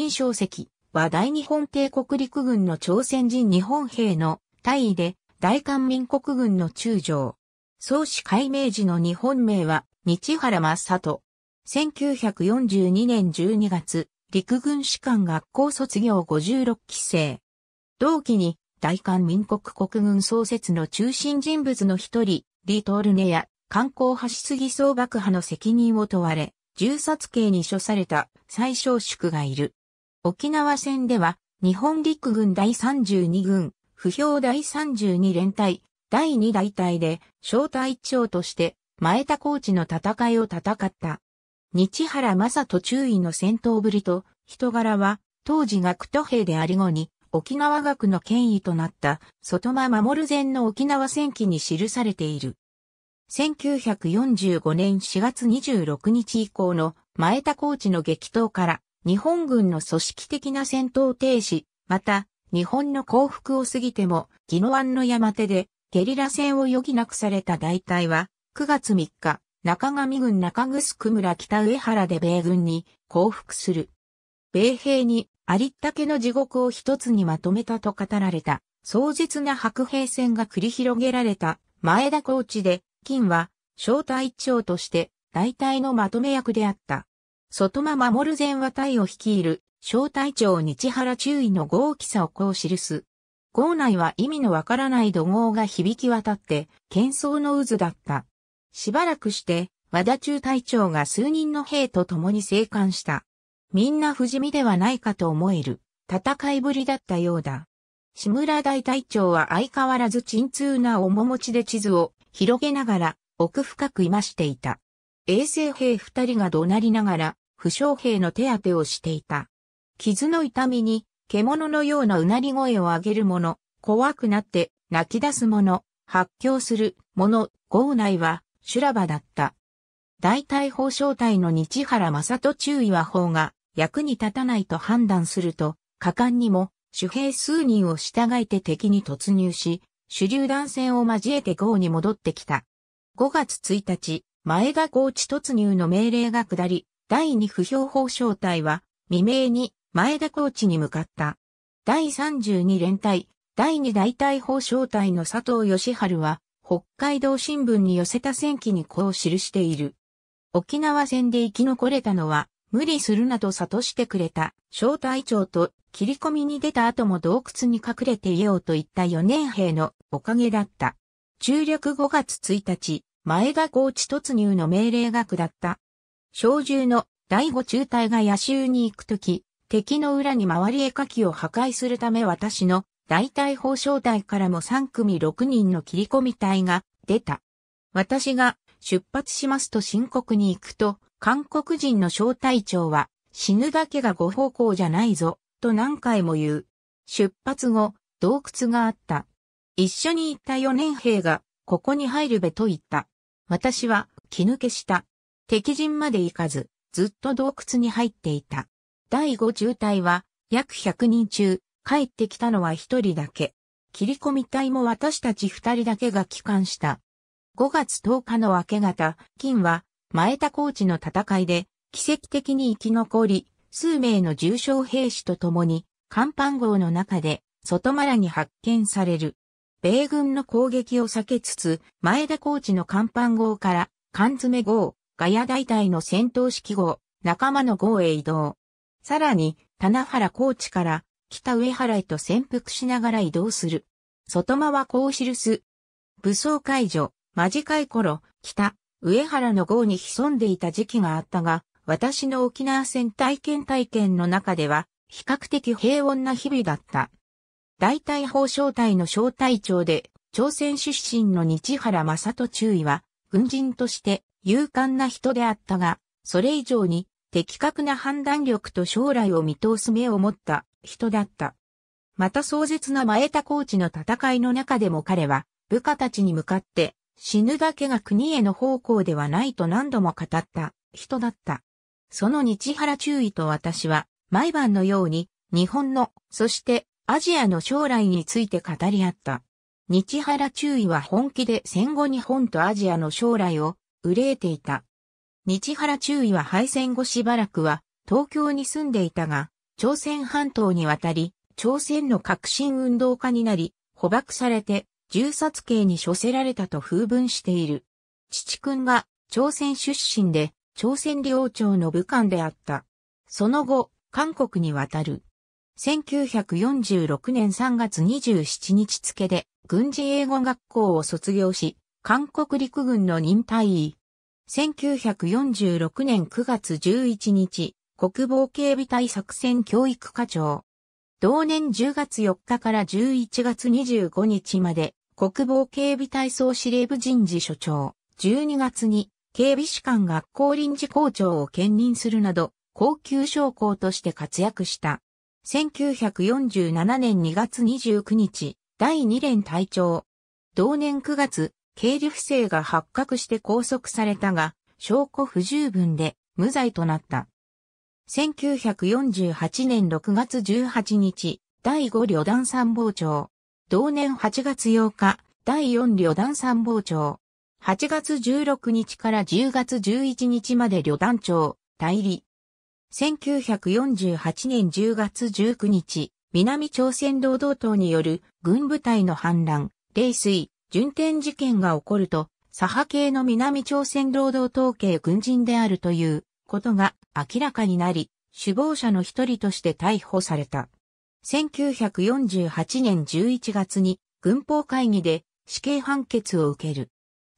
金小石は大日本帝国陸軍の朝鮮人日本兵の大尉で大韓民国軍の中将。創始改名時の日本名は日原正人。1942年12月、陸軍士官学校卒業56期生。同期に大韓民国国軍創設の中心人物の一人、リトールネや観光橋杉総爆破の責任を問われ、銃殺刑に処された最小宿がいる。沖縄戦では、日本陸軍第32軍、不評第32連隊、第2大隊で、小隊長として、前田コーチの戦いを戦った。日原正人中尉の戦闘ぶりと、人柄は、当時学徒兵であり後に、沖縄学の権威となった、外間守前の沖縄戦記に記されている。1945年4月26日以降の前田コーチの激闘から、日本軍の組織的な戦闘停止、また、日本の降伏を過ぎても、宜野湾の山手で、ゲリラ戦を余儀なくされた大隊は、9月3日、中上軍中城村北上原で米軍に降伏する。米兵にありったけの地獄を一つにまとめたと語られた、壮絶な白兵戦が繰り広げられた前田高地で、金は、小隊長として、大隊のまとめ役であった。外間守前は隊を率いる、小隊長日原中尉の豪気さをこう記す。号内は意味のわからない怒号が響き渡って、喧騒の渦だった。しばらくして、和田中隊長が数人の兵と共に生還した。みんな不死身ではないかと思える、戦いぶりだったようだ。志村大隊長は相変わらず沈痛な面持ちで地図を広げながら奥深くいましていた。衛生兵二人が怒鳴りながら、負傷兵の手当てをしていた。傷の痛みに、獣のようなうなり声を上げる者、怖くなって泣き出す者、発狂する者、豪内は修羅場だった。大体法招待の日原正人中尉は方が役に立たないと判断すると、果敢にも主兵数人を従えて敵に突入し、主流弾戦を交えて豪に戻ってきた。5月1日、前田高知突入の命令が下り、第2不評法招待は未明に前田高知に向かった。第32連隊、第2大隊法招待の佐藤義春は、北海道新聞に寄せた戦記にこう記している。沖縄戦で生き残れたのは、無理するなど諭してくれた、小隊長と、切り込みに出た後も洞窟に隠れていようといった4年兵のおかげだった。中略5月1日、前田高地突入の命令が下った。小銃の第五中隊が野州に行くとき、敵の裏に回り絵描きを破壊するため私の大隊報奨隊からも3組6人の切り込み隊が出た。私が出発しますと深刻に行くと、韓国人の小隊長は死ぬだけがご奉公じゃないぞ、と何回も言う。出発後、洞窟があった。一緒に行った4年兵がここに入るべと言った。私は気抜けした。敵陣まで行かず、ずっと洞窟に入っていた。第五中隊は約100人中、帰ってきたのは一人だけ。切り込み隊も私たち二人だけが帰還した。5月10日の明け方、金は前田高地の戦いで奇跡的に生き残り、数名の重傷兵士と共に、甲板号の中で外村に発見される。米軍の攻撃を避けつつ、前田コーチの甲板号から、缶詰号、ガヤ大隊の戦闘指揮号、仲間の号へ移動。さらに、棚原コーチから、北上原へと潜伏しながら移動する。外間はこう記す。武装解除、間近い頃、北上原の号に潜んでいた時期があったが、私の沖縄戦体験体験の中では、比較的平穏な日々だった。大体法小隊の小隊長で、朝鮮出身の日原正人中尉は、軍人として勇敢な人であったが、それ以上に的確な判断力と将来を見通す目を持った人だった。また壮絶な前田コーチの戦いの中でも彼は、部下たちに向かって、死ぬだけが国への方向ではないと何度も語った人だった。その日原中尉と私は、毎晩のように、日本の、そしてアジアの将来について語り合った。日原中尉は本気で戦後日本とアジアの将来を憂えていた。日原中尉は敗戦後しばらくは東京に住んでいたが、朝鮮半島に渡り、朝鮮の革新運動家になり、捕獲されて、銃殺刑に処せられたと風文している。父君が朝鮮出身で、朝鮮領庁の武官であった。その後、韓国に渡る。1946年3月27日付で軍事英語学校を卒業し、韓国陸軍の忍耐位。1946年9月11日、国防警備隊作戦教育課長。同年10月4日から11月25日まで、国防警備隊総司令部人事所長。12月に、警備士官学校臨時校長を兼任するなど、高級将校として活躍した。1947年2月29日、第2連隊長。同年9月、経理不正が発覚して拘束されたが、証拠不十分で無罪となった。1948年6月18日、第5旅団参謀長。同年8月8日、第4旅団参謀長。8月16日から10月11日まで旅団長、代理。1948年10月19日、南朝鮮労働党による軍部隊の反乱、冷水、順天事件が起こると、左派系の南朝鮮労働党系軍人であるということが明らかになり、首謀者の一人として逮捕された。1948年11月に軍法会議で死刑判決を受ける。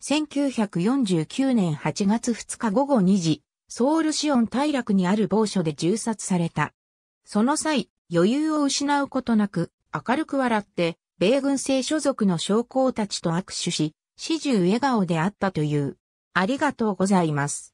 1949年8月2日午後2時、ソウルシオン大楽にある某所で銃殺された。その際、余裕を失うことなく、明るく笑って、米軍政所属の将校たちと握手し、始終笑顔であったという。ありがとうございます。